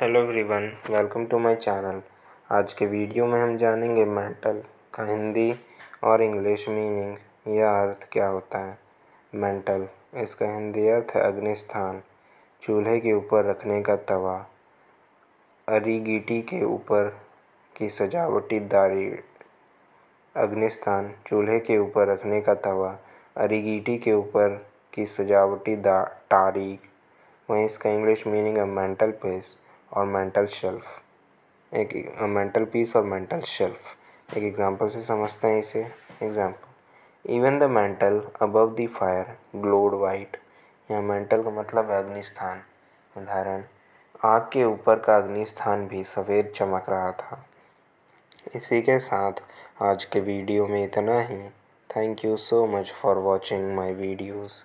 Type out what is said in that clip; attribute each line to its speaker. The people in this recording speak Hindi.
Speaker 1: hello everyone welcome to my channel आज के वीडियो में हम जानेंगे मेंटल का हिंदी और इंग्लिश मीनिंग या अर्थ क्या होता है मेंटल इसका हिंदी अर्थ है अग्निस्थान चूल्हे के ऊपर रखने का तवा अरीगिटी के ऊपर की सजावटी दारी अग्निस्थान चूल्हे के ऊपर रखने का तवा अरीगिटी के ऊपर की सजावटी दा टारी वहीं इसका इंग्लिश मीनिंग है मेंटल पेस्ट और मेंटल शेल्फ एक मेंटल पीस और मेंटल शेल्फ एक एग्जांपल से समझते हैं इसे example even the mantel above the fire glowed white यहाँ मेंटल का मतलब है अग्निस्थान उदाहरण आग के ऊपर का अग्निस्थान भी सफ़ेद चमक रहा था इसी के साथ आज के वीडियो में इतना ही thank you so much for watching my videos